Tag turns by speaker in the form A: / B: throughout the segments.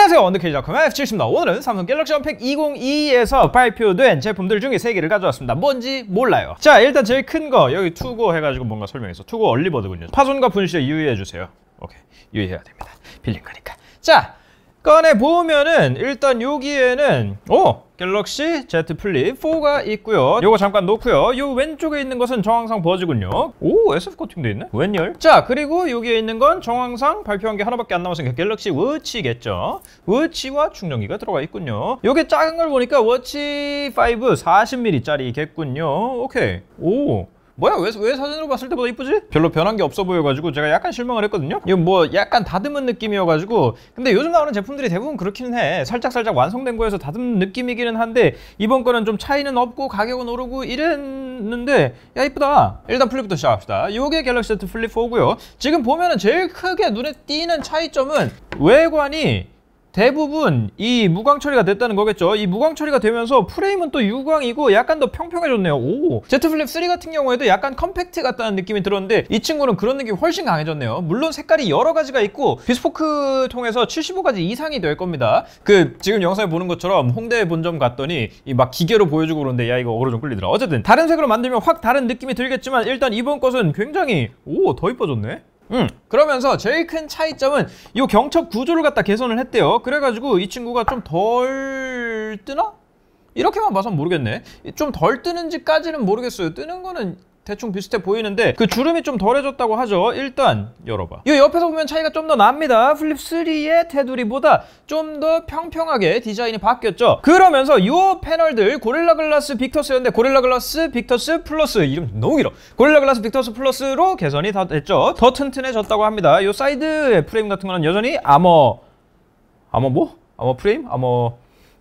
A: 안녕하세요 원더케이지닷컴의 F7입니다 오늘은 삼성 갤럭시 원팩 2022에서 발표된 제품들 중에 3개를 가져왔습니다 뭔지 몰라요 자 일단 제일 큰 거 여기 투고 해가지고 뭔가 설명했어 투고 얼리버드군요 파손과 분실 유의해주세요 오케이 유의해야 됩니다 빌린 거니까 자 꺼내보면은 일단 여기에는 오! 갤럭시 Z 플립 4가 있고요 요거 잠깐 놓고요 요 왼쪽에 있는 것은 정황상 버즈군요 오 SF 코팅돼 있네 웬열 자 그리고 여기에 있는 건 정황상 발표한 게 하나밖에 안 남았으니까 갤럭시 워치겠죠 워치와 충전기가 들어가 있군요 요게 작은 걸 보니까 워치 5 40mm짜리겠군요 오케이 오 뭐야 왜, 왜 사진으로 봤을 때보다 이쁘지? 별로 변한 게 없어 보여가지고 제가 약간 실망을 했거든요 이거 뭐 약간 다듬은 느낌이어가지고 근데 요즘 나오는 제품들이 대부분 그렇기는 해 살짝살짝 완성된 거에서 다듬은 느낌이기는 한데 이번 거는 좀 차이는 없고 가격은 오르고 이랬는데 야 이쁘다 일단 플립부터 시작합시다 요게 갤럭시 Z 플립 4고요 지금 보면은 제일 크게 눈에 띄는 차이점은 외관이 대부분 이 무광 처리가 됐다는 거겠죠 이 무광 처리가 되면서 프레임은 또 유광이고 약간 더 평평해졌네요 오 Z 플립 3 같은 경우에도 약간 컴팩트 같다는 느낌이 들었는데 이 친구는 그런 느낌이 훨씬 강해졌네요 물론 색깔이 여러 가지가 있고 비스포크 통해서 75가지 이상이 될 겁니다 그 지금 영상에 보는 것처럼 홍대 본점 갔더니 이 막 기계로 보여주고 그러는데 야 이거 어그로 좀 끌리더라 어쨌든 다른 색으로 만들면 확 다른 느낌이 들겠지만 일단 이번 것은 굉장히 오 더 이뻐졌네 음, 그러면서 제일 큰 차이점은 이 경첩 구조를 갖다 개선을 했대요. 그래가지고 이 친구가 좀 덜 뜨나? 이렇게만 봐선 모르겠네. 좀 덜 뜨는지까지는 모르겠어요. 뜨는 거는 대충 비슷해 보이는데 그 주름이 좀 덜해졌다고 하죠 일단 열어봐 이 옆에서 보면 차이가 좀 더 납니다 플립3의 테두리보다 좀 더 평평하게 디자인이 바뀌었죠 그러면서 이 패널들 고릴라 글라스 빅터스였는데 고릴라 글라스 빅터스 플러스 이름 너무 길어 고릴라 글라스 빅터스 플러스로 개선이 다 됐죠 더 튼튼해졌다고 합니다 이 사이드 의 프레임 같은 거는 여전히 아머 아머 뭐? 아머 프레임? 아머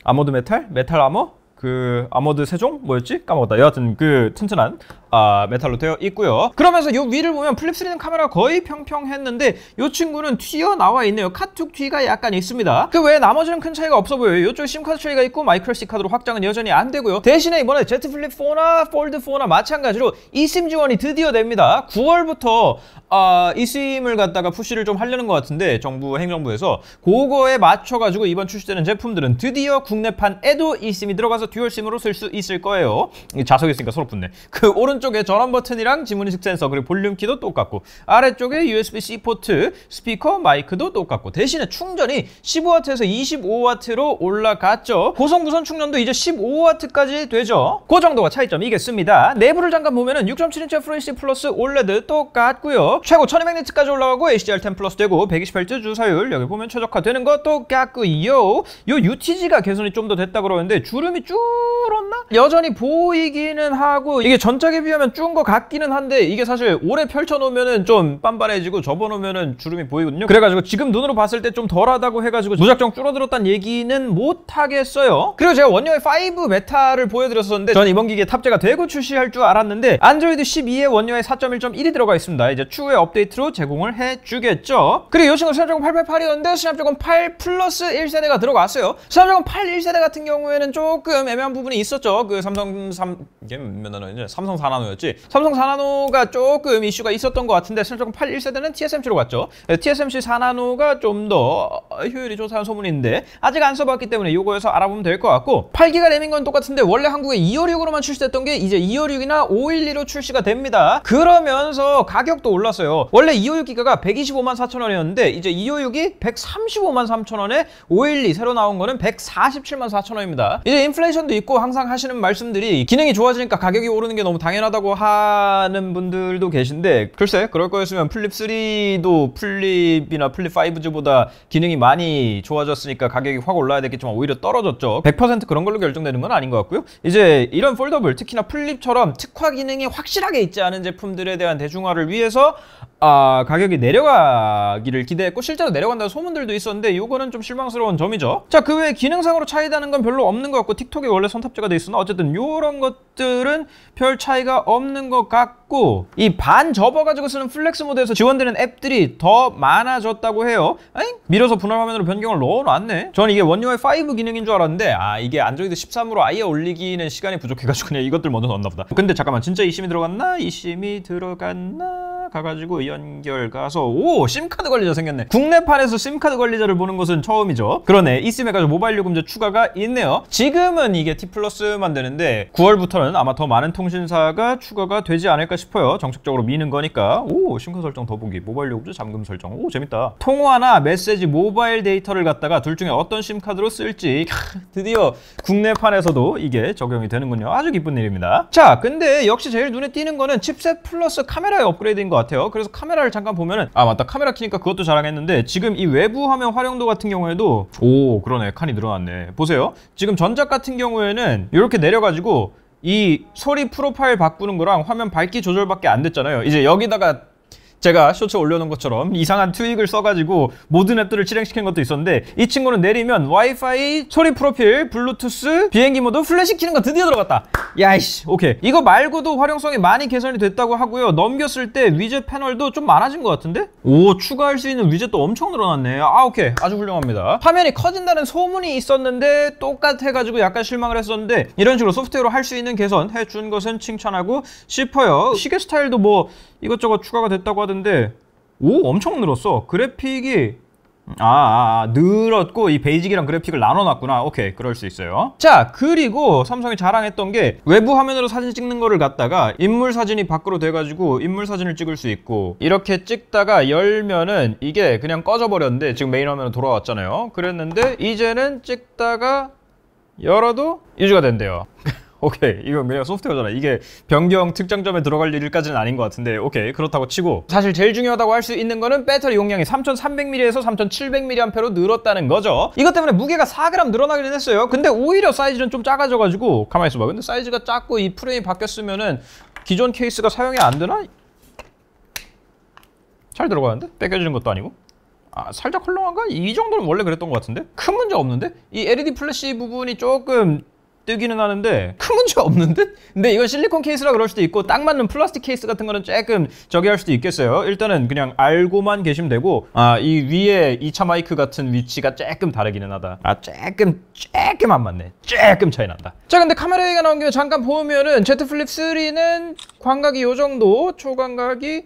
A: 아머드 메탈? 메탈 아머? 그 아머드 세종 뭐였지? 까먹었다. 여하튼 그 튼튼한 아, 메탈로 되어 있고요 그러면서 요 위를 보면 플립3는 카메라 가 거의 평평했는데 요 친구는 튀어나와 있네요 카툭 뒤가 약간 있습니다 그 외에 나머지는 큰 차이가 없어 보여요 요쪽 심카드 차이가 있고 마이크로 S카드로 확장은 여전히 안 되고요 대신에 이번에 Z 플립4나 폴드4나 마찬가지로 eSIM 지원이 드디어 됩니다 9월부터 아, eSIM을 갖다가 푸시를 좀 하려는 것 같은데 정부 행정부에서 그거에 맞춰가지고 이번 출시되는 제품들은 드디어 국내판에도 eSIM이 들어가서 듀얼 SIM으로 쓸 수 있을 거예요 자석 이 있으니까 서로 붙네 그 오른 오른쪽에 전원 버튼이랑 지문인식 센서 그리고 볼륨 키도 똑같고 아래쪽에 USB-C 포트, 스피커, 마이크도 똑같고 대신에 충전이 15W에서 25W로 올라갔죠. 고성부선 충전도 이제 15W까지 되죠. 그 정도가 차이점이겠습니다. 내부를 잠깐 보면은 6.7인치 FHD 플러스 OLED 똑같고요. 최고 1200니트까지 올라가고 HDR10 플러스 되고 120Hz 주사율 여기 보면 최적화되는 거 똑같고요. 요 UTG가 개선이 좀 더 됐다 그러는데 주름이 줄었나? 여전히 보이기는 하고 이게 전작에 비하면 준것 같기는 한데 이게 사실 오래 펼쳐놓으면좀 빤빤해지고 접어놓으면 주름이 보이거든요 그래가지고 지금 눈으로 봤을 때 좀 덜하다고 해가지고 무작정 줄어들었다는 얘기는 못하겠어요 그리고 제가 원형의 5 메타를 보여드렸었는데 전 이번 기기에 탑재가 되고 출시할 줄 알았는데 안드로이드 12에 원형의 4.1.1이 들어가 있습니다 이제 추후에 업데이트로 제공을 해주겠죠 그리고 이 친구 스냅드래 888이었는데 스냅드래8 플러스 1세대가 들어갔어요 스냅드래8 1세대 같은 경우에는 조금 애매한 부분이 있었죠 그 삼성 3 이게 몇 나노였냐 삼성 4나 4나노였지 삼성 4나노가 조금 이슈가 있었던 것 같은데 슬쩍 8 1세대는 TSMC로 갔죠 TSMC 4나노가 좀 더 효율이 좋다는 소문인데 아직 안 써봤기 때문에 이거에서 알아보면 될 것 같고 8기가 램인 건 똑같은데 원래 한국에 256으로만 출시됐던 게 이제 256이나 512로 출시가 됩니다 그러면서 가격도 올랐어요 원래 256기가가 125만 4천원이었는데 이제 256이 135만 3천원에 512 새로 나온 거는 147만 4천원입니다 이제 인플레이션도 있고 항상 하시는 말씀들이 기능이 좋아지니까 가격이 오르는 게 너무 당연하 불편하다고 하는 분들도 계신데 글쎄 그럴 거였으면 플립3도 플립이나 플립5G보다 기능이 많이 좋아졌으니까 가격이 확 올라야 됐겠지만 오히려 떨어졌죠 100% 그런 걸로 결정되는 건 아닌 것 같고요 이제 이런 폴더블 특히나 플립처럼 특화 기능이 확실하게 있지 않은 제품들에 대한 대중화를 위해서 아, 가격이 내려가기를 기대했고 실제로 내려간다는 소문들도 있었는데 이거는 좀 실망스러운 점이죠 자 그 외에 기능상으로 차이다는 건 별로 없는 것 같고 틱톡이 원래 손탑재가 돼 있으나 어쨌든 이런 것들은 별 차이가 없는 것 같고 이 반 접어가지고 쓰는 플렉스 모드에서 지원되는 앱들이 더 많아졌다고 해요 아잉? 밀어서 분할 화면으로 변경을 넣어놨네 저는 이게 원UI 5 기능인 줄 알았는데 아 이게 안드로이드 13으로 아예 올리기는 시간이 부족해가지고 그냥 이것들 먼저 넣었나 보다 근데 잠깐만 진짜 이 심이 들어갔나? 이 심이 들어갔나? 가가지고 연결 가서 오 심카드 관리자 생겼네 국내판에서 심카드 관리자를 보는 것은 처음이죠 그러네 이심에 가서 모바일 요금제 추가가 있네요 지금은 이게 T 플러스만 되는데 9월부터는 아마 더 많은 통신사가 추가가 되지 않을까 싶어요 정책적으로 미는 거니까 오 심카 드 설정 더보기 모바일 요금제 잠금 설정 오 재밌다 통화나 메시지 모바일 데이터를 갖다가 둘 중에 어떤 심카드로 쓸지 드디어 국내판에서도 이게 적용이 되는군요 아주 기쁜 일입니다 자 근데 역시 제일 눈에 띄는 거는 칩셋 플러스 카메라의 업그레이드인 것것 같아요 그래서 카메라를 잠깐 보면은 아 맞다 카메라 키니까 그것도 자랑했는데 지금 이 외부 화면 활용도 같은 경우에도 오 그러네 칸이 늘어났네 보세요 지금 전작 같은 경우에는 이렇게 내려가지고 이 소리 프로파일 바꾸는 거랑 화면 밝기 조절밖에 안 됐잖아요 이제 여기다가 제가 쇼츠 올려놓은 것처럼 이상한 트윅을 써가지고 모든 앱들을 실행시킨 것도 있었는데 이 친구는 내리면 와이파이, 소리 프로필, 블루투스, 비행기 모드, 플래시 키는 거 드디어 들어갔다 야이씨 오케이 이거 말고도 활용성이 많이 개선이 됐다고 하고요 넘겼을 때 위젯 패널도 좀 많아진 것 같은데? 오 추가할 수 있는 위젯도 엄청 늘어났네 아 오케이 아주 훌륭합니다 화면이 커진다는 소문이 있었는데 똑같아가지고 약간 실망을 했었는데 이런 식으로 소프트웨어로 할 수 있는 개선 해준 것은 칭찬하고 싶어요 시계 스타일도 뭐 이것저것 추가가 됐다고 하던데 오 엄청 늘었어 그래픽이 아, 아, 아, 늘었고 이 베이직이랑 그래픽을 나눠놨구나 오케이 그럴 수 있어요 자 그리고 삼성이 자랑했던 게 외부 화면으로 사진 찍는 거를 갖다가 인물 사진이 밖으로 돼가지고 인물 사진을 찍을 수 있고 이렇게 찍다가 열면은 이게 그냥 꺼져버렸는데 지금 메인 화면으로 돌아왔잖아요 그랬는데 이제는 찍다가 열어도 유지가 된대요 오케이 이건 그냥 소프트웨어잖아 이게 변경 특정점에 들어갈 일까지는 아닌 것 같은데 오케이 그렇다고 치고 사실 제일 중요하다고 할 수 있는 거는 배터리 용량이 3300mAh에서 3700mAh로 늘었다는 거죠 이것 때문에 무게가 4g 늘어나기는 했어요 근데 오히려 사이즈는 좀 작아져가지고 가만히 있어봐 근데 사이즈가 작고 이 프레임이 바뀌었으면은 기존 케이스가 사용이 안 되나? 잘 들어가는데? 뺏겨지는 것도 아니고 아, 살짝 헐렁한가? 이 정도는 원래 그랬던 것 같은데? 큰 문제 없는데? 이 LED 플래시 부분이 조금 뜨기는 하는데 큰 문제 없는 데 근데 이건 실리콘 케이스라 그럴 수도 있고 딱 맞는 플라스틱 케이스 같은 거는 조금 저기 할 수도 있겠어요 일단은 그냥 알고만 계시면 되고 아 이 위에 2차 마이크 같은 위치가 조금 다르기는 하다 아 조금 조금 안 맞네 조금 차이 난다 자 근데 카메라 얘기가 나온 김에 잠깐 보면은 Z 플립 3는 광각이 요 정도 초광각이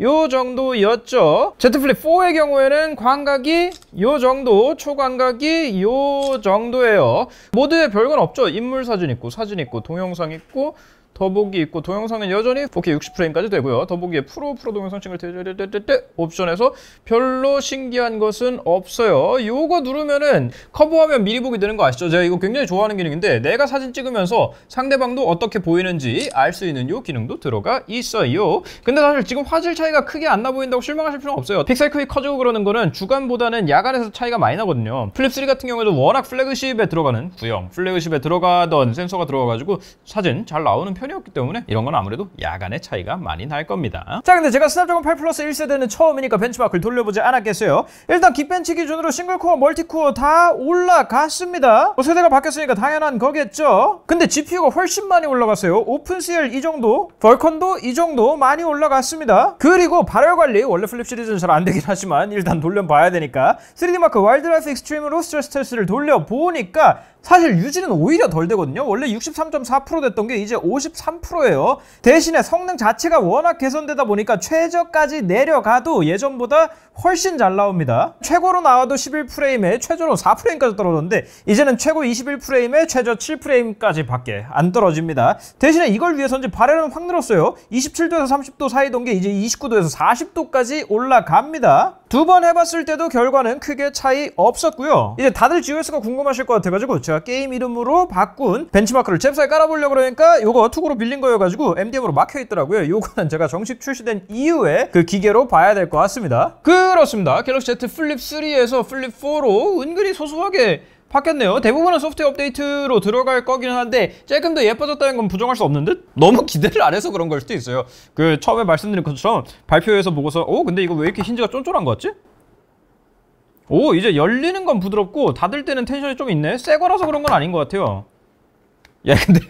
A: 요 정도였죠 Z 플립 4의 경우에는 광각이 요 정도 초광각이 요 정도예요 모드에 별건 없죠 인물 사진 있고 사진 있고 동영상 있고 더보기 있고 동영상은 여전히 4K 60프레임까지 되고요. 더보기에 프로 프로 동영상 싱글 떼떼떼떼 옵션에서 별로 신기한 것은 없어요. 요거 누르면은 커버 화면 미리 보기 되는 거 아시죠? 제가 이거 굉장히 좋아하는 기능인데 내가 사진 찍으면서 상대방도 어떻게 보이는지 알 수 있는 요 기능도 들어가 있어요. 근데 사실 지금 화질 차이가 크게 안 나 보인다고 실망하실 필요는 없어요. 픽셀 크기 커지고 그러는 거는 주간보다는 야간에서 차이가 많이 나거든요. 플립3 같은 경우에도 워낙 플래그십에 들어가는 구형, 플래그십에 들어가던 센서가 들어가가지고 사진 잘 나오는 편이 옵이었기 때문에 이런 건 아무래도 야간의 차이가 많이 날 겁니다. 자 근데 제가 스냅드래곤 8 플러스 1세대는 처음이니까 벤치마크를 돌려보지 않았겠어요. 일단 깃벤치 기준으로 싱글코어, 멀티코어 다 올라갔습니다. 뭐 세대가 바뀌었으니까 당연한 거겠죠. 근데 GPU가 훨씬 많이 올라갔어요. 오픈CL 이 정도, 벌컨도 이 정도 많이 올라갔습니다. 그리고 발열 관리, 원래 플립 시리즈는 잘 안 되긴 하지만 일단 돌려봐야 되니까 3D마크 와일드라이프 익스트림으로 스트레스 테스트를 돌려보니까 사실 유지는 오히려 덜 되거든요. 원래 63.4% 됐던 게 이제 53%예요. 대신에 성능 자체가 워낙 개선되다 보니까 최저까지 내려가도 예전보다 훨씬 잘 나옵니다. 최고로 나와도 11프레임에 최저로 4프레임까지 떨어졌는데 이제는 최고 21프레임에 최저 7프레임까지 밖에 안 떨어집니다. 대신에 이걸 위해서인지 발열은 확 늘었어요. 27도에서 30도 사이던 게 이제 29도에서 40도까지 올라갑니다. 두번 해봤을 때도 결과는 크게 차이 없었고요. 이제 다들 GOS가 궁금하실 것 같아가지고 제가 게임 이름으로 바꾼 벤치마크를 잽싸에 깔아보려고 그러니까 이거 투구로 빌린 거여가지고 MDM으로 막혀있더라고요. 이거는 제가 정식 출시된 이후에 그 기계로 봐야 될 것 같습니다. 그렇습니다. 갤럭시 Z 플립 3에서 플립 4로 은근히 소소하게 바뀌었네요. 대부분은 소프트웨어 업데이트로 들어갈 거기는 한데 조금 더 예뻐졌다는 건 부정할 수 없는 듯? 너무 기대를 안 해서 그런 걸 수도 있어요. 그 처음에 말씀드린 것처럼 발표에서 보고서 어 근데 이거 왜 이렇게 힌지가 쫀쫀한 거 같지? 오 이제 열리는 건 부드럽고 닫을 때는 텐션이 좀 있네. 새 거라서 그런 건 아닌 것 같아요. 야 근데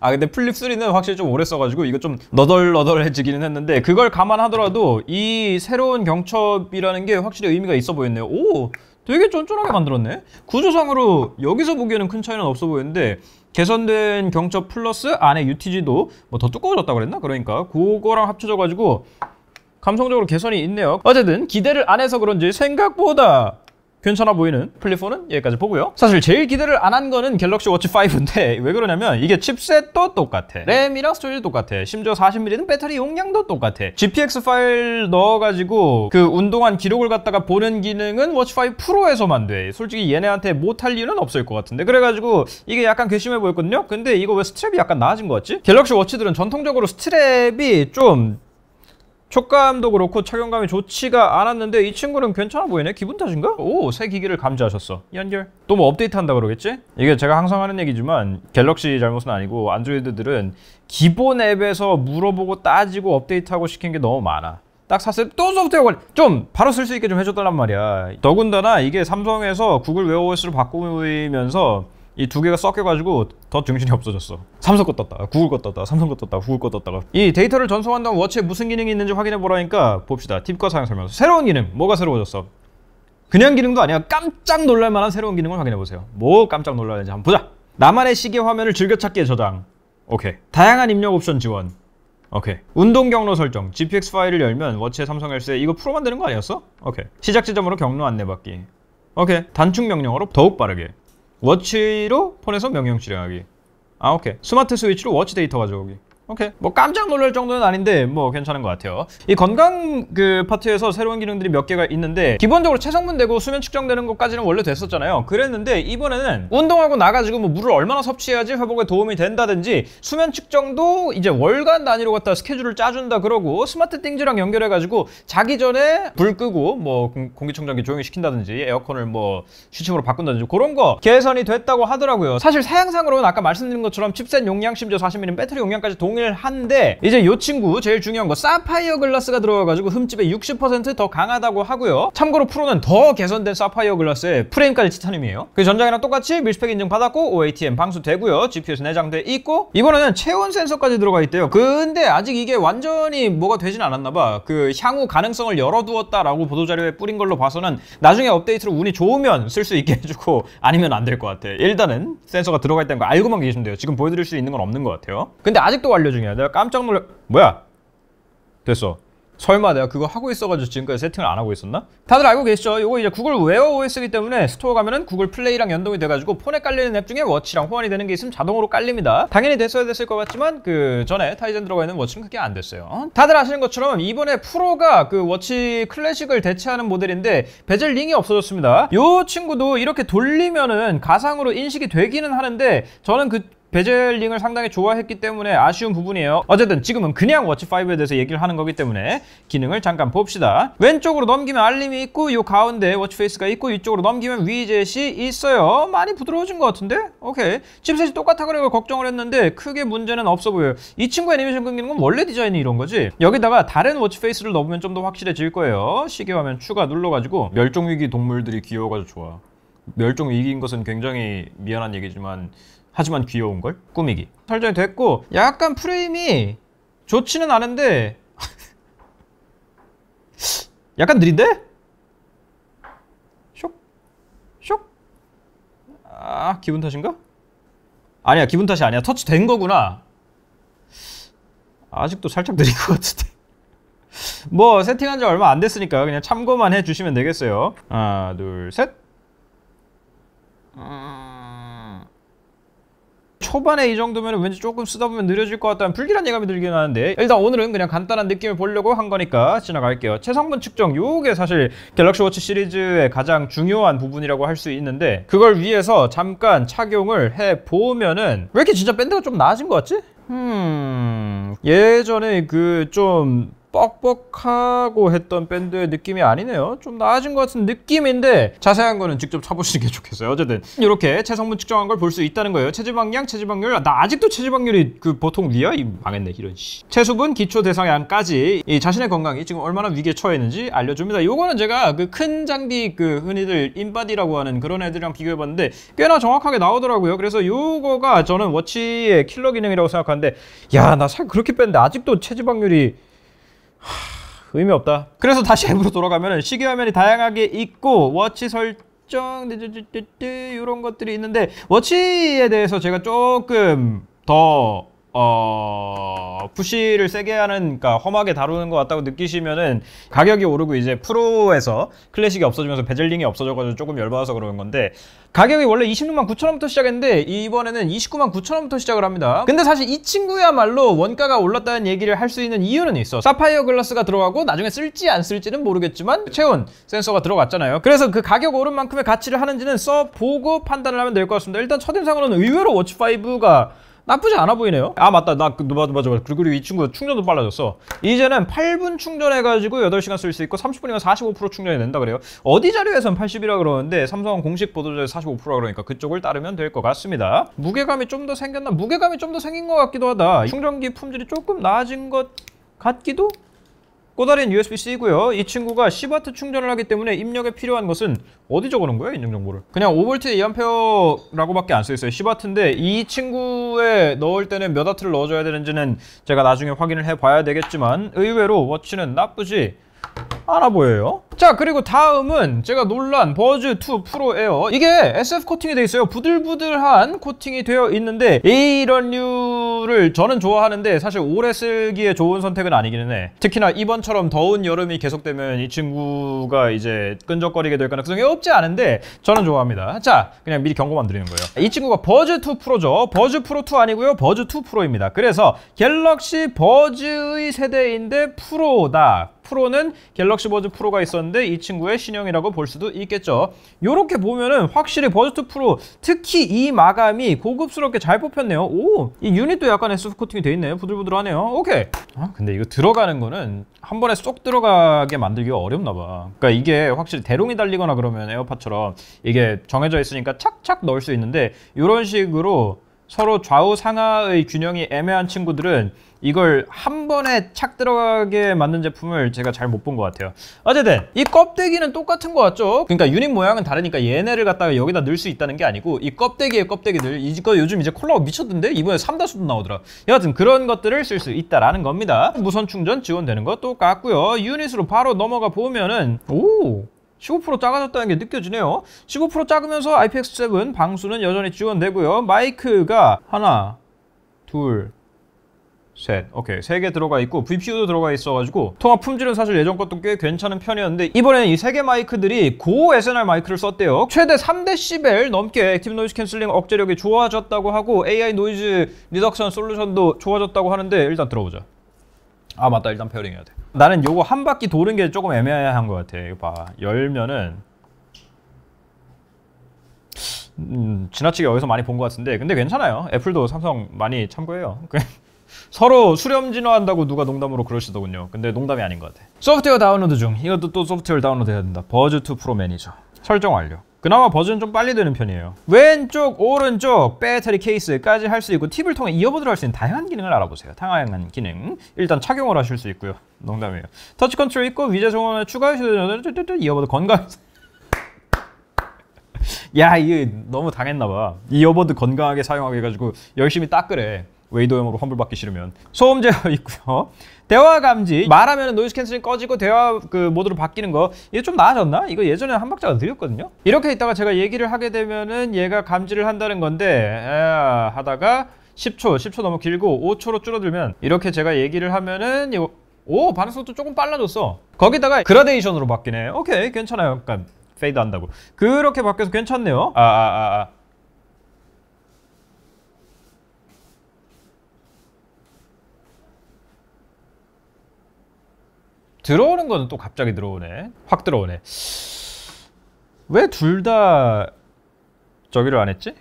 A: 아 근데 플립 3는 확실히 좀 오래 써가지고 이거 좀 너덜너덜해지기는 했는데 그걸 감안하더라도 이 새로운 경첩이라는 게 확실히 의미가 있어 보였네요. 오 되게 쫀쫀하게 만들었네 구조상으로 여기서 보기에는 큰 차이는 없어 보이는데 개선된 경첩 플러스 안에 UTG도 뭐 더 두꺼워졌다 그랬나? 그러니까 그거랑 합쳐져 가지고 감성적으로 개선이 있네요 어쨌든 기대를 안 해서 그런지 생각보다 괜찮아 보이는 플립4는 여기까지 보고요 사실 제일 기대를 안 한 거는 갤럭시 워치 5인데 왜 그러냐면 이게 칩셋도 똑같아 램이랑 스토리도 똑같아 심지어 40mm는 배터리 용량도 똑같아 GPX 파일 넣어가지고 그 운동한 기록을 갖다가 보는 기능은 워치5 프로에서만 돼 솔직히 얘네한테 못 할 이유는 없을 것 같은데 그래가지고 이게 약간 괘씸해 보였거든요 근데 이거 왜 스트랩이 약간 나아진 것 같지? 갤럭시 워치들은 전통적으로 스트랩이 좀 촉감도 그렇고 착용감이 좋지가 않았는데 이 친구는 괜찮아 보이네 기분 탓인가? 오 새 기기를 감지하셨어 연결 또 뭐 업데이트 한다 그러겠지? 이게 제가 항상 하는 얘기지만 갤럭시 잘못은 아니고 안드로이드들은 기본 앱에서 물어보고 따지고 업데이트하고 시킨 게 너무 많아 딱 샀을 때 또 소프트웨어 관리 좀 바로 쓸 수 있게 좀 해줬단 말이야 더군다나 이게 삼성에서 구글 웨어OS로 바꾸면서 이두 개가 섞여가지고 더 정신이 없어졌어 삼성 거 떴다 구글 거 떴다 삼성 거 떴다 구글 거 떴다가 이 데이터를 전송한 다면 워치에 무슨 기능이 있는지 확인해 보라니까 봅시다 팁과 사용 설명서 새로운 기능 뭐가 새로워졌어 그냥 기능도 아니야 깜짝 놀랄만한 새로운 기능을 확인해 보세요 뭐 깜짝 놀라는지 한번 보자 나만의 시계 화면을 즐겨찾기에 저장 오케이 다양한 입력 옵션 지원 오케이 운동 경로 설정 GPX 파일을 열면 워치에 삼성 헬스에 이거 프로만 되는 거 아니었어? 오케이 시작 지점으로 경로 안내받기 오케이 단축 명령어로 더욱 빠르게 워치로 폰에서 명령 실행하기. 아, 오케이. 스마트 스위치로 워치 데이터 가져오기. 오케이 뭐 깜짝 놀랄 정도는 아닌데 뭐 괜찮은 것 같아요 이 건강 그 파트에서 새로운 기능들이 몇 개가 있는데 기본적으로 체성분되고 수면 측정되는 것까지는 원래 됐었잖아요 그랬는데 이번에는 운동하고 나가지고 뭐 물을 얼마나 섭취해야지 회복에 도움이 된다든지 수면 측정도 이제 월간 단위로 갖다 스케줄을 짜준다 그러고 스마트 띵즈랑 연결해가지고 자기 전에 불 끄고 뭐 공기청정기 조용히 시킨다든지 에어컨을 뭐 시침으로 바꾼다든지 그런 거 개선이 됐다고 하더라고요 사실 사양상으로는 아까 말씀드린 것처럼 칩셋 용량 심지어 40mm 배터리 용량까지 동일 있기 한데 이제 이 친구 제일 중요한 거 사파이어 글라스가 들어가가지고 흠집에 60%더 강하다고 하고요 참고로 프로는 더 개선된 사파이어 글라스에 프레임까지 티타늄이에요 그 전장이랑 똑같이 밀스펙 인증 받았고 OATM 방수되고요 GPS 내장돼 있고 이번에는 체온 센서까지 들어가 있대요 근데 아직 이게 완전히 뭐가 되진 않았나봐 그 향후 가능성을 열어두었다라고 보도자료에 뿌린 걸로 봐서는 나중에 업데이트로 운이 좋으면 쓸 수 있게 해주고 아니면 안 될 것 같아 일단은 센서가 들어가 있다는 거 알고만 계시면 돼요 지금 보여드릴 수 있는 건 없는 것 같아요 근데 아직도 완료 중이야 내가 깜짝 놀라 뭐야 됐어 설마 내가 그거 하고 있어가지고 지금까지 세팅을 안 하고 있었나? 다들 알고 계시죠? 이거 이제 구글 웨어 OS이기 때문에 스토어 가면은 구글 플레이랑 연동이 돼가지고 폰에 깔리는 앱 중에 워치랑 호환이 되는 게 있으면 자동으로 깔립니다. 당연히 됐어야 됐을 것 같지만 그 전에 타이젠 들어가 있는 워치는 그게 안 됐어요. 어? 다들 아시는 것처럼 이번에 프로가 그 워치 클래식을 대체하는 모델인데 베젤 링이 없어졌습니다. 이 친구도 이렇게 돌리면은 가상으로 인식이 되기는 하는데 저는 그 베젤링을 상당히 좋아했기 때문에 아쉬운 부분이에요 어쨌든 지금은 그냥 워치5에 대해서 얘기를 하는 거기 때문에 기능을 잠깐 봅시다 왼쪽으로 넘기면 알림이 있고 요 가운데 워치페이스가 있고 이쪽으로 넘기면 위젯이 있어요 많이 부드러워진 것 같은데? 오케이 칩셋이 똑같아 그래 걱정을 했는데 크게 문제는 없어 보여요 이 친구 애니메이션 끊기는 건 원래 디자인이 이런 거지 여기다가 다른 워치페이스를 넣으면 좀 더 확실해질 거예요 시계 화면 추가 눌러가지고 멸종위기 동물들이 귀여워가지고 좋아 멸종 위기인 것은 굉장히 미안한 얘기지만 하지만 귀여운걸? 꾸미기 설정이 됐고 약간 프레임이 좋지는 않은데 약간 느린데? 쇽? 쇽? 아 기분 탓인가? 아니야 기분 탓이 아니야 터치 된 거구나 아직도 살짝 느린 것 같은데 뭐 세팅한 지 얼마 안 됐으니까 그냥 참고만 해주시면 되겠어요 하나 둘셋 음... 초반에 이 정도면 왠지 조금 쓰다 보면 느려질 것 같다는 불길한 예감이 들긴 하는데 일단 오늘은 그냥 간단한 느낌을 보려고 한 거니까 지나갈게요 최성분 측정 요게 사실 갤럭시 워치 시리즈의 가장 중요한 부분이라고 할 수 있는데 그걸 위해서 잠깐 착용을 해보면은 왜 이렇게 진짜 밴드가 좀 나아진 것 같지? 음... 예전에 그좀 뻑뻑하고 했던 밴드의 느낌이 아니네요. 좀 나아진 것 같은 느낌인데 자세한 거는 직접 차보시는 게 좋겠어요. 어쨌든 이렇게 체성분 측정한 걸 볼 수 있다는 거예요. 체지방량, 체지방률. 아, 나 아직도 체지방률이 그 보통 리야? 이 망했네 이런 씨. 체수분, 기초 대상량까지 이 자신의 건강이 지금 얼마나 위기에 처해 있는지 알려줍니다. 요거는 제가 그 큰 장비 그 흔히들 인바디라고 하는 그런 애들이랑 비교해봤는데 꽤나 정확하게 나오더라고요. 그래서 요거가 저는 워치의 킬러 기능이라고 생각하는데 야 나 살 그렇게 뺐는데 아직도 체지방률이 하, 의미 없다. 그래서 다시 앱으로 돌아가면 시계 화면이 다양하게 있고 워치 설정 이런 것들이 있는데 워치에 대해서 제가 조금 더 어, 푸시를 세게 하는, 그러니까 험하게 다루는 것 같다고 느끼시면은 가격이 오르고 이제 프로에서 클래식이 없어지면서 베젤링이 없어져가지고 조금 열받아서 그런 건데 가격이 원래 26만 9천 원부터 시작했는데 이번에는 29만 9천 원부터 시작을 합니다. 근데 사실 이 친구야말로 원가가 올랐다는 얘기를 할 수 있는 이유는 있어. 사파이어 글라스가 들어가고 나중에 쓸지 안 쓸지는 모르겠지만 체온 센서가 들어갔잖아요. 그래서 그 가격 오른 만큼의 가치를 하는지는 써보고 판단을 하면 될 것 같습니다. 일단 첫인상으로는 의외로 워치5가 나쁘지 않아 보이네요 아 맞다 나 그, 맞아 맞아 맞아 그리고 이 친구 충전도 빨라졌어 이제는 8분 충전해가지고 8시간 쓸 수 있고 30분이면 45% 충전이 된다 그래요 어디 자료에선 80이라 그러는데 삼성 공식 보도자료 45%라 그러니까 그쪽을 따르면 될 것 같습니다 무게감이 좀 더 생겼나 무게감이 좀 더 생긴 것 같기도 하다 충전기 품질이 조금 나아진 것 같기도 또 다른 USB-C고요. 이이 친구가 10W 충전을 하기 때문에 입력에 필요한 것은 어디 적어놓은 거예요? 입력 정보를. 그냥 5V에 2A라고밖에 안 써있어요. 10W인데 이 친구에 넣을 때는 몇 W를 넣어줘야 되는지는 제가 나중에 확인을 해봐야 되겠지만 의외로 워치는 나쁘지 알아 보여요 자 그리고 다음은 제가 놀란 버즈2 프로 에어 이게 SF 코팅이 되어 있어요 부들부들한 코팅이 되어 있는데 이런 류를 저는 좋아하는데 사실 오래 쓰기에 좋은 선택은 아니기는 해 특히나 이번처럼 더운 여름이 계속되면 이 친구가 이제 끈적거리게 될 가능성이 없지 않은데 저는 좋아합니다 자 그냥 미리 경고만 드리는 거예요 이 친구가 버즈2 프로죠 버즈 프로2 아니고요 버즈2 프로입니다 그래서 갤럭시 버즈의 세대인데 프로다 프로는 갤럭시 버즈 프로가 있었는데 이 친구의 신형이라고 볼 수도 있겠죠. 요렇게 보면은 확실히 버즈2 프로 특히 이 마감이 고급스럽게 잘 뽑혔네요. 오! 이 유닛도 약간 S 코팅이 돼 있네요. 부들부들하네요. 오케이! 아, 근데 이거 들어가는 거는 한 번에 쏙 들어가게 만들기가 어렵나 봐. 그러니까 이게 확실히 대롱이 달리거나 그러면 에어팟처럼 이게 정해져 있으니까 착착 넣을 수 있는데 이런 식으로 서로 좌우 상하의 균형이 애매한 친구들은 이걸 한 번에 착 들어가게 만든 제품을 제가 잘 못 본 것 같아요 어쨌든 이 껍데기는 똑같은 것 같죠? 그러니까 유닛 모양은 다르니까 얘네를 갖다가 여기다 넣을 수 있다는 게 아니고 이 껍데기에 껍데기들 이거 요즘 이제 콜라보 미쳤던데? 이번에 삼다수도 나오더라 여하튼 그런 것들을 쓸 수 있다라는 겁니다 무선 충전 지원되는 것 똑같고요 유닛으로 바로 넘어가 보면은 오15% 작아졌다는 게 느껴지네요 15% 작으면서 IPX7 방수는 여전히 지원되고요 마이크가 하나 둘셋 오케이 세 개 들어가 있고 VPU도 들어가 있어가지고 통화 품질은 사실 예전 것도 꽤 괜찮은 편이었는데 이번에는 이 세 개 마이크들이 고 SNR 마이크를 썼대요 최대 3dB 넘게 액티브 노이즈 캔슬링 억제력이 좋아졌다고 하고 AI 노이즈 리덕션 솔루션도 좋아졌다고 하는데 일단 들어보자 아 맞다 일단 페어링 해야 돼 나는 요거 한 바퀴 도는 게 조금 애매한 것 같아 이거 봐 열면은 음, 지나치게 여기서 많이 본 것 같은데 근데 괜찮아요 애플도 삼성 많이 참고해요 그 서로 수렴 진화한다고 누가 농담으로 그러시더군요. 근데 농담이 아닌 것 같아. 소프트웨어 다운로드 중. 이것도 또 소프트웨어 다운로드 해야 된다. 버즈2 프로 매니저. 설정 완료. 그나마 버즈는 좀 빨리 되는 편이에요. 왼쪽, 오른쪽, 배터리 케이스까지 할 수 있고 팁을 통해 이어버드를할 수 있는 다양한 기능을 알아보세요. 다양한 기능. 일단 착용을 하실 수 있고요. 농담이에요. 터치 컨트롤 있고 위젯 정원을 추가하시면 이어버드 건강 야 이게 너무 당했나봐 이어버드 건강하게 사용하게 해가지고 열심히 닦으래 웨이도형으로 환불받기 싫으면 소음 제어 있고요 대화 감지 말하면 노이즈 캔슬링 꺼지고 대화 그 모드로 바뀌는 거 이게 좀 나아졌나? 이거 예전에 한 박자가 느렸거든요 이렇게 있다가 제가 얘기를 하게 되면은 얘가 감지를 한다는 건데 아, 하다가 10초 10초 너무 길고 5초로 줄어들면 이렇게 제가 얘기를 하면은 이거 오 반응 속도 조금 빨라졌어 거기다가 그라데이션으로 바뀌네 오케이 괜찮아요 약간 페이드 한다고 그렇게 바뀌어서 괜찮네요 아 아아 아, 아. 아, 아. 들어오는 거는 또 갑자기 들어오네. 확 들어오네. 왜 둘 다 저기를 안 했지?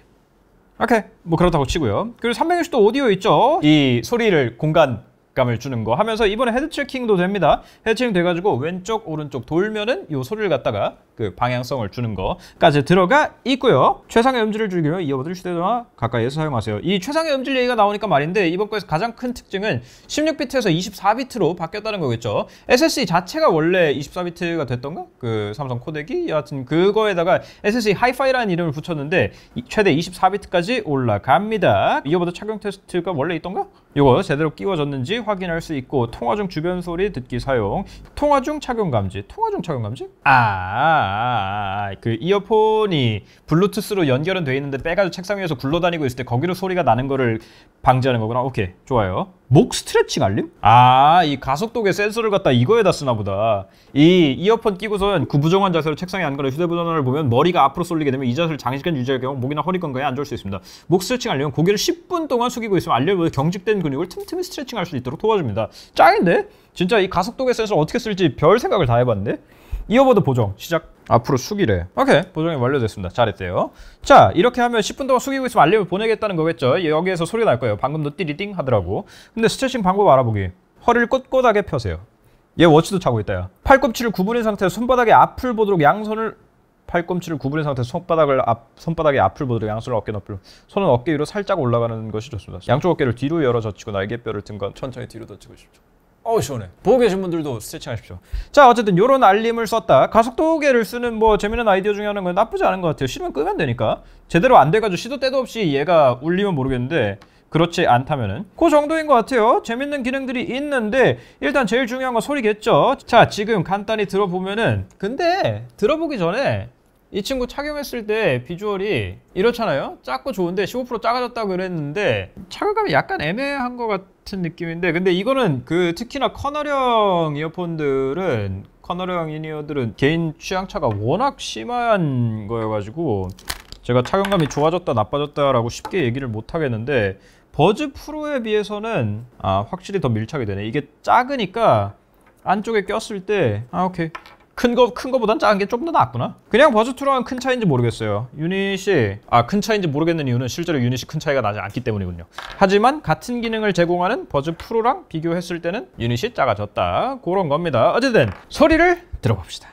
A: 오케이. 뭐 그렇다고 치고요. 그리고 360도 오디오 있죠? 이 소리를 공간 감을 주는 거 하면서 이번에 헤드 트래킹도 됩니다. 헤드 트래킹 돼가지고 왼쪽 오른쪽 돌면은 이 소리를 갖다가 그 방향성을 주는 것까지 들어가 있고요. 최상의 음질을 즐기며 이어버들 휴대전화 가까이에서 사용하세요. 이 최상의 음질 얘기가 나오니까 말인데 이번 거에서 가장 큰 특징은 16비트에서 24비트로 바뀌었다는 거겠죠. SSD 자체가 원래 24비트가 됐던가? 그 삼성 코덱이 여하튼 그거에다가 SSD 하이파이라는 이름을 붙였는데 최대 24비트까지 올라갑니다. 이어버드 착용 테스트가 원래 있던가? 이거 제대로 끼워졌는지 확인할 수 있고 통화 중 주변 소리 듣기 사용 통화 중 착용 감지 통화 중 착용 감지? 아 아그 이어폰이 블루투스로 연결은 돼 있는데 빼가지고 책상 위에서 굴러다니고 있을 때 거기로 소리가 나는 거를 방지하는 거구나. 오케이, 좋아요. 목 스트레칭 알림? 아, 이 가속도계 센서를 갖다 이거에다 쓰나 보다. 이 이어폰 끼고선 구부정한 그 자세로 책상에 앉거나 휴대 전화를 보면 머리가 앞으로 쏠리게 되면 이 자세를 장시간 유지할 경우 목이나 허리 건강에 안 좋을 수 있습니다. 목 스트레칭 알림은 고개를 10분 동안 숙이고 있으면 알려보여 경직된 근육을 틈틈이 스트레칭할 수 있도록 도와줍니다. 짱인데? 진짜 이 가속도계 센서 를 어떻게 쓸지 별 생각을 다 해봤는데? 이어버드 보정 시작 앞으로 숙이래 오케이 보정이 완료됐습니다 잘했대요 자 이렇게 하면 10분 동안 숙이고 있으면 알림을 보내겠다는 거겠죠 여기에서 소리 날 거예요 방금도 띠리띵 하더라고 근데 스트레칭 방법 알아보기 허리를 꼿꼿하게 펴세요 얘 워치도 자고 있다 야 팔꿈치를 구부린 상태에서 손바닥에 앞을 보도록 양손을 팔꿈치를 구부린 상태에서 손바닥을 앞, 손바닥에 앞을 보도록 양손을 어깨 높이 손은 어깨 위로 살짝 올라가는 것이 좋습니다 양쪽 어깨를 뒤로 열어 젖히고 날개뼈를 등간 천천히 뒤로 젖히고 싶죠 어우 시원해 보고 계신 분들도 스트레칭 하십시오 자 어쨌든 요런 알림을 썼다 가속도계를 쓰는 뭐 재밌는 아이디어 중에 하나는 건 나쁘지 않은 것 같아요 싫으면 끄면 되니까 제대로 안 돼가지고 시도 때도 없이 얘가 울리면 모르겠는데 그렇지 않다면은 그 정도인 것 같아요 재밌는 기능들이 있는데 일단 제일 중요한 건 소리겠죠 자 지금 간단히 들어보면은 근데 들어보기 전에 이 친구 착용했을 때 비주얼이 이렇잖아요 작고 좋은데 15% 작아졌다고 그랬는데 착용감이 약간 애매한 것 같은 느낌인데 근데 이거는 그 특히나 커널형 이어폰들은 커널형 이니어들은 개인 취향차가 워낙 심한 거여가지고 제가 착용감이 좋아졌다 나빠졌다 라고 쉽게 얘기를 못 하겠는데 버즈 프로에 비해서는 아 확실히 더 밀착이 되네 이게 작으니까 안쪽에 꼈을 때 아 오케이 큰 거, 큰 거보단 작은 게 조금 더 낫구나. 그냥 버즈2랑큰 차이인지 모르겠어요. 유닛이, 아, 큰 차이인지 모르겠는 이유는 실제로 유닛이 큰 차이가 나지 않기 때문이군요. 하지만 같은 기능을 제공하는 버즈 프로랑 비교했을 때는 유닛이 작아졌다. 그런 겁니다. 어쨌든 소리를 들어봅시다.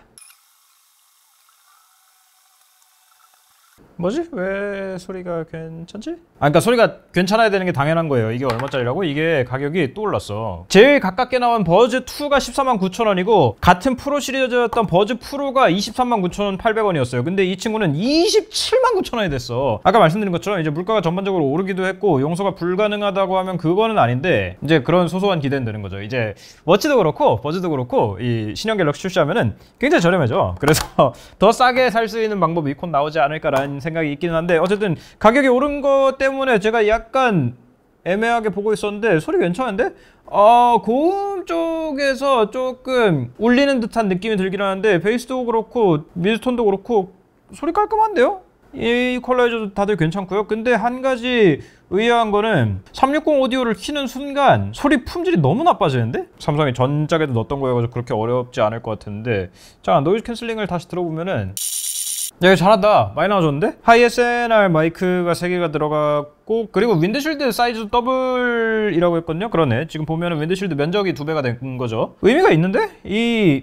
A: 뭐지? 왜 소리가 괜찮지? 아 그러니까 소리가 괜찮아야 되는 게 당연한 거예요 이게 얼마짜리라고? 이게 가격이 또 올랐어 제일 가깝게 나온 버즈2가 149,000원이고 같은 프로 시리즈였던 버즈 프로가 239,800원이었어요 근데 이 친구는 279,000원이 됐어 아까 말씀드린 것처럼 이제 물가가 전반적으로 오르기도 했고 용서가 불가능하다고 하면 그거는 아닌데 이제 그런 소소한 기대는 되는 거죠 이제 워치도 그렇고 버즈도 그렇고 이 신형 갤럭시 출시하면은 굉장히 저렴해져 그래서 더 싸게 살 수 있는 방법이 곧 나오지 않을까라는 생각이 있기는 한데 어쨌든 가격이 오른 것 때문에 제가 약간 애매하게 보고 있었는데 소리 괜찮은데? 아 고음 쪽에서 조금 울리는 듯한 느낌이 들긴 하는데 베이스도 그렇고 미드톤도 그렇고 소리 깔끔한데요? 이컬라이저도 다들 괜찮고요 근데 한 가지 의아한 거는 360 오디오를 키는 순간 소리 품질이 너무 나빠지는데? 삼성이 전작에도 넣었던 거여서 그렇게 어렵지 않을 것 같은데 자 노이즈 캔슬링을 다시 들어보면은 야 잘한다 많이 나와줬는데? 하이 SNR 마이크가 3개가 들어갔고 그리고 윈드쉴드 사이즈 더블이라고 했거든요 그러네 지금 보면은 윈드쉴드 면적이 2배가 된 거죠 의미가 있는데? 이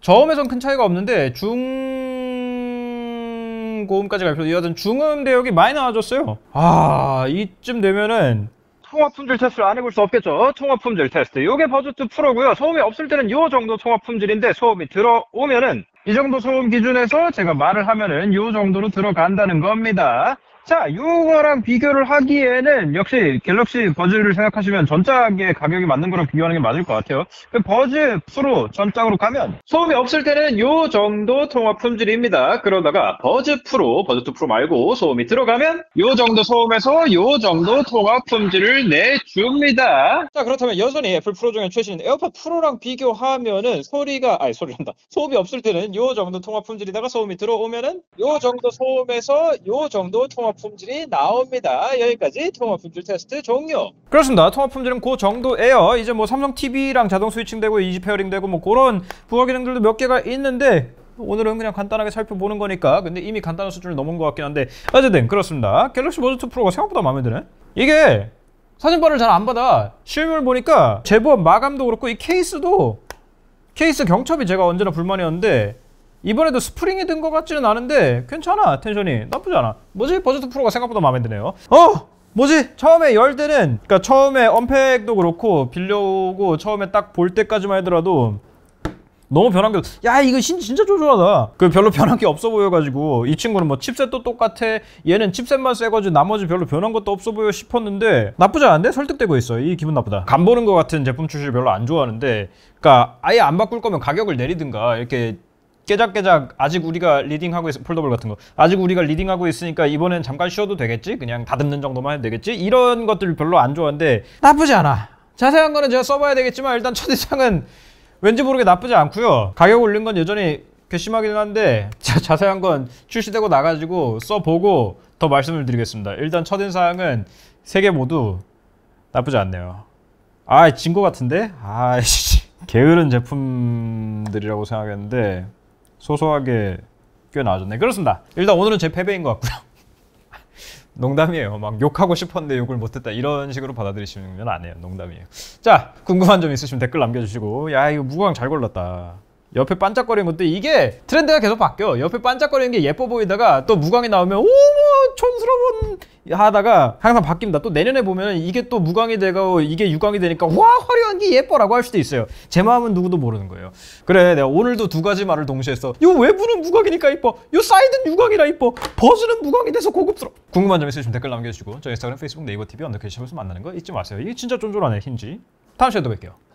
A: 저음에선 큰 차이가 없는데 중... 고음까지 갈필요 여하튼 중음 대역이 많이 나와줬어요 아 이쯤 되면은 통화 품질 테스트를 안 해볼 수 없겠죠. 통화 품질 테스트. 이게 버즈2 프로고요. 소음이 없을 때는 이 정도 통화 품질인데 소음이 들어오면은 이 정도 소음 기준에서 제가 말을 하면은 이 정도로 들어간다는 겁니다. 자, 이거랑 비교를 하기에는 역시 갤럭시 버즈를 생각하시면 전작의 가격이 맞는 거랑 비교하는 게 맞을 것 같아요. 그 버즈 프로 전작으로 가면 소음이 없을 때는 이 정도 통화 품질입니다. 그러다가 버즈 프로, 버즈 2 프로 말고 소음이 들어가면 이 정도 소음에서 이 정도 통화 품질을 내줍니다. 자, 그렇다면 여전히 애플 프로 중에 최신 에어팟 프로랑 비교하면은 소리가 아니 소리란다. 소음이 없을 때는 이 정도 통화 품질이다가 소음이 들어오면은 이 정도 소음에서 이 정도 통화 통합 품질이 나옵니다. 여기까지 통합 품질 테스트 종료. 그렇습니다. 통합 품질은 그 정도예요. 이제 뭐 삼성 TV랑 자동 스위칭되고 이지 페어링되고 뭐 그런 부하 기능들도 몇 개가 있는데 오늘은 그냥 간단하게 살펴보는 거니까 근데 이미 간단한 수준을 넘은 것 같긴 한데 어쨌든 그렇습니다. 갤럭시 모드2 프로가 생각보다 마음에 드네. 이게 사진관을 잘 안 받아. 실물 보니까 제법 마감도 그렇고 이 케이스도 케이스 경첩이 제가 언제나 불만이었는데 이번에도 스프링이 든 것 같지는 않은데 괜찮아 텐션이 나쁘지 않아 뭐지? 버즈트 프로가 생각보다 마음에 드네요 어! 뭐지? 처음에 열 때는 그러니까 처음에 언팩도 그렇고 빌려오고 처음에 딱 볼 때까지만 하더라도 너무 변한 게, 야, 이거 신, 진짜 조조하다. 그 별로 변한 게 없어 보여가지고, 이 친구는 뭐 칩셋도 똑같아. 얘는 칩셋만 쎄가지고 나머지 별로 변한 것도 없어 보여 싶었는데, 나쁘지 않은데? 설득되고 있어. 이 기분 나쁘다. 간 보는 것 같은 제품 출시를 별로 안 좋아하는데, 그니까 아예 안 바꿀 거면 가격을 내리든가, 이렇게 깨작깨작 아직 우리가 리딩하고 있어 폴더블 같은 거 아직 우리가 리딩하고 있으니까 이번엔 잠깐 쉬어도 되겠지 그냥 다듬는 정도만 해도 되겠지 이런 것들 별로 안 좋아하는데 나쁘지 않아 자세한 거는 제가 써봐야 되겠지만 일단 첫인상은 왠지 모르게 나쁘지 않고요 가격 올린 건 여전히 괘씸하기는 한데 자, 자세한 건 출시되고 나가지고 써보고 더 말씀을 드리겠습니다 일단 첫인상은 세 개 모두 나쁘지 않네요 아진 거 같은데? 아씨 게으른 제품들이라고 생각했는데 소소하게 꽤 나아졌네. 그렇습니다. 일단 오늘은 제 패배인 것 같고요. 농담이에요. 막 욕하고 싶었는데 욕을 못했다 이런 식으로 받아들이시면 안 해요. 농담이에요. 자 궁금한 점 있으시면 댓글 남겨주시고 야 이거 무광 잘 골랐다. 옆에 반짝거리는 것도 이게 트렌드가 계속 바뀌어 옆에 반짝거리는 게 예뻐 보이다가 또 무광이 나오면 오뭐 촌스러운 하다가 항상 바뀝니다 또 내년에 보면 이게 또 무광이 되고 이게 유광이 되니까 와 화려한 게 예뻐라고 할 수도 있어요 제 마음은 누구도 모르는 거예요 그래 내가 오늘도 두 가지 말을 동시에 했어 요 외부는 무광이니까 이뻐 요 사이드는 유광이라 이뻐 버즈는 무광이 돼서 고급스러워 궁금한 점 있으면 시 댓글 남겨주시고 저 인스타그램 페이스북 네이버 TV 언더캐시샵에서 만나는 거 잊지 마세요 이게 진짜 쫀쫀하네 힌지 다음 시간에 또 뵐게요